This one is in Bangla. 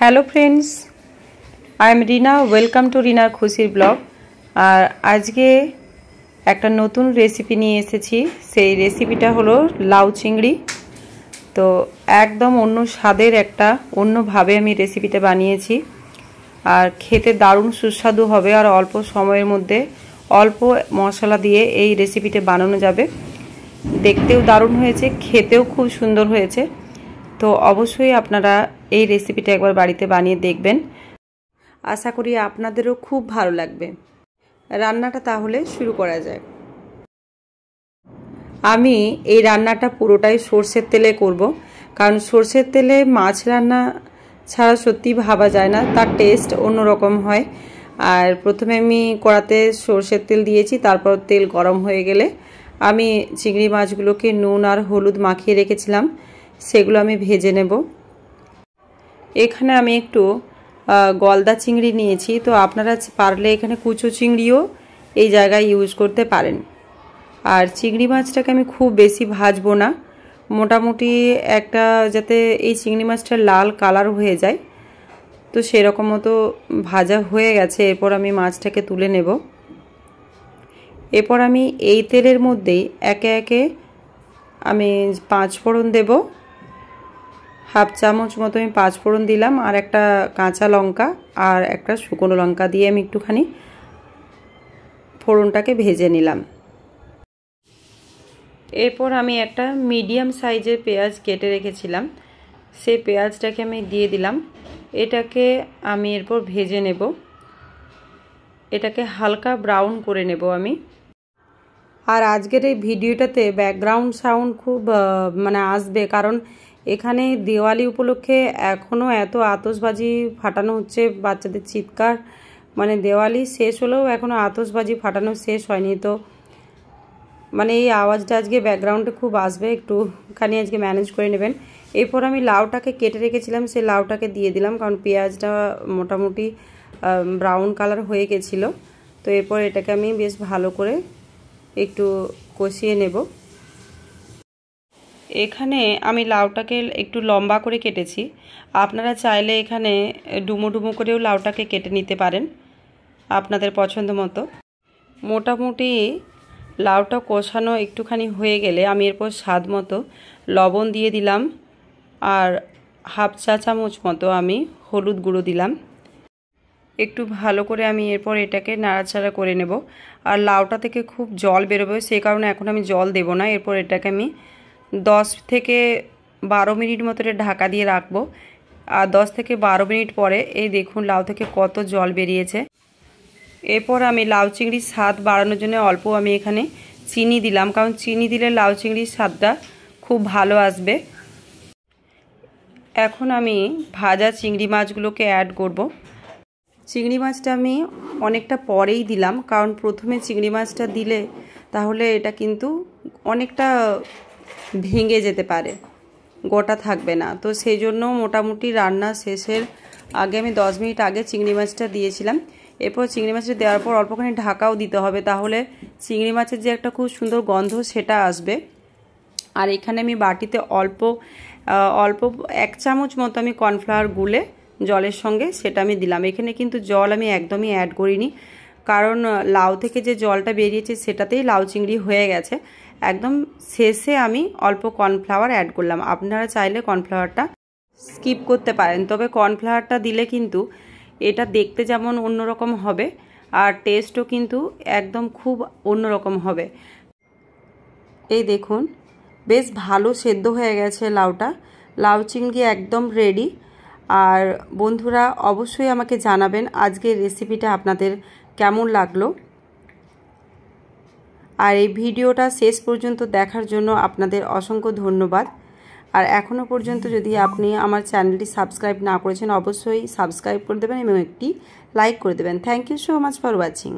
Hello friends I am Rina welcome to রিনার খুশির ব্লগ আর আজকে একটা নতুন রেসিপি নিয়ে এসেছি সেই রেসিপিটা হলো লাউ চিংড়ি তো একদম অন্য স্বাদের একটা অন্যভাবে আমি রেসিপিটা বানিয়েছি আর খেতে দারুণ সুস্বাদু হবে আর অল্প সময়ের মধ্যে অল্প মশলা দিয়ে এই রেসিপিটা বানানো যাবে দেখতেও দারুণ হয়েছে খেতেও খুব সুন্দর হয়েছে তো অবশ্যই আপনারা এই রেসিপিটা একবার বাড়িতে বানিয়ে দেখবেন আশা করি আপনাদেরও খুব ভালো লাগবে রান্নাটা তাহলে শুরু করা যাক আমি এই রান্নাটা পুরোটাই সর্ষের তেলে করব। কারণ সর্ষের তেলে মাছ রান্না ছাড়া সত্যি ভাবা যায় না তার টেস্ট অন্যরকম হয় আর প্রথমে আমি কড়াতে সর্ষের তেল দিয়েছি তারপর তেল গরম হয়ে গেলে আমি চিংড়ি মাছগুলোকে নুন আর হলুদ মাখিয়ে রেখেছিলাম সেগুলো আমি ভেজে নেব এখানে আমি একটু গলদা চিংড়ি নিয়েছি তো আপনারা পারলে এখানে কুচো চিংড়িও এই জায়গায় ইউজ করতে পারেন আর চিংড়ি মাছটাকে আমি খুব বেশি ভাজবো না মোটামুটি একটা যাতে এই চিংড়ি মাছটা লাল কালার হয়ে যায় তো সেরকম মতো ভাজা হয়ে গেছে এরপর আমি মাছটাকে তুলে নেব এরপর আমি এই তেলের মধ্যেই একে একে আমি পাঁচ ফোড়ন দেবো হাফ চামচ মতো আমি পাঁচফোড়ন দিলাম আর একটা কাঁচা লঙ্কা আর একটা শুকনো লঙ্কা দিয়ে আমি একটুখানি ফোড়নটাকে ভেজে নিলাম এরপর আমি একটা মিডিয়াম সাইজের পেঁয়াজ কেটে রেখেছিলাম সেই পেঁয়াজটাকে আমি দিয়ে দিলাম এটাকে আমি এরপর ভেজে নেব এটাকে হালকা ব্রাউন করে নেব আমি আর আজকের এই ভিডিওটাতে ব্যাকগ্রাউন্ড সাউন্ড খুব মানে আসবে কারণ এখানে দেওয়ালি উপলক্ষে এখনও এত আতসবাজি ফাটানো হচ্ছে বাচ্চাদের চিৎকার মানে দেওয়ালি শেষ হলেও এখনও আতসবাজি ফাটানো শেষ হয়নি তো মানে এই আওয়াজটা আজকে ব্যাকগ্রাউন্ডে খুব আসবে একটুখানি আজকে ম্যানেজ করে নেবেন এরপর আমি লাউটাকে কেটে রেখেছিলাম সেই লাউটাকে দিয়ে দিলাম কারণ পেঁয়াজটা মোটামুটি ব্রাউন কালার হয়ে গেছিলো তো এরপর এটাকে আমি বেশ ভালো করে একটু কষিয়ে নেব এখানে আমি লাউটাকে একটু লম্বা করে কেটেছি আপনারা চাইলে এখানে ডুমো ডুমো করেও লাউটাকে কেটে নিতে পারেন আপনাদের পছন্দ মতো মোটামুটি লাউটা কষানো একটুখানি হয়ে গেলে আমি এরপর স্বাদ মতো লবণ দিয়ে দিলাম আর হাফ চা চামচ মতো আমি হলুদ গুঁড়ো দিলাম একটু ভালো করে আমি এরপর এটাকে নাড়াচাড়া করে নেব আর লাউটা থেকে খুব জল বেরোবে সেই কারণে এখন আমি জল দেব না এরপর এটাকে আমি দশ থেকে বারো মিনিট মতো এটা ঢাকা দিয়ে রাখবো আর দশ থেকে বারো মিনিট পরে এই দেখুন লাউ থেকে কত জল বেরিয়েছে এরপর আমি লাউ চিংড়ির স্বাদ বাড়ানোর জন্য অল্প আমি এখানে চিনি দিলাম কারণ চিনি দিলে লাউ চিংড়ির স্বাদটা খুব ভালো আসবে এখন আমি ভাজা চিংড়ি মাছগুলোকে অ্যাড করব। চিংড়ি মাছটা আমি অনেকটা পরেই দিলাম কারণ প্রথমে চিংড়ি মাছটা দিলে তাহলে এটা কিন্তু অনেকটা ভেঙে যেতে পারে গোটা থাকবে না তো সেই জন্য মোটামুটি রান্না শেষের আগে আমি দশ মিনিট আগে চিংড়ি মাছটা দিয়েছিলাম এরপর চিংড়ি মাছটা দেওয়ার পর অল্পখানি ঢাকাও দিতে হবে তাহলে চিংড়ি মাছের যে একটা খুব সুন্দর গন্ধ সেটা আসবে আর এখানে আমি বাটিতে অল্প অল্প এক চামচ মতো আমি কর্নফ্লাওয়ার গুলে জলের সঙ্গে সেটা আমি দিলাম এখানে কিন্তু জল আমি একদমই অ্যাড করিনি কারণ লাউ থেকে যে জলটা বেরিয়েছে সেটাতেই লাউ চিংড়ি হয়ে গেছে একদম শেষে আমি অল্প কর্নফ্লাওয়ার অ্যাড করলাম আপনারা চাইলে কর্নফ্লাওয়ারটা স্কিপ করতে পারেন তবে কর্নফ্লাওয়ারটা দিলে কিন্তু এটা দেখতে যেমন অন্যরকম হবে আর টেস্টও কিন্তু একদম খুব অন্যরকম হবে এই দেখুন বেশ ভালো সেদ্ধ হয়ে গেছে লাউটা লাউ চিংড়ি একদম রেডি আর বন্ধুরা অবশ্যই আমাকে জানাবেন আজকের রেসিপিটা আপনাদের কেমন লাগলো আর এই ভিডিওটা শেষ পর্যন্ত দেখার জন্য আপনাদের অসংখ্য ধন্যবাদ আর এখনও পর্যন্ত যদি আপনি আমার চ্যানেলটি সাবস্ক্রাইব না করেছেন অবশ্যই সাবস্ক্রাইব করে দেবেন এবং একটি লাইক করে দেবেন thank you so much for watching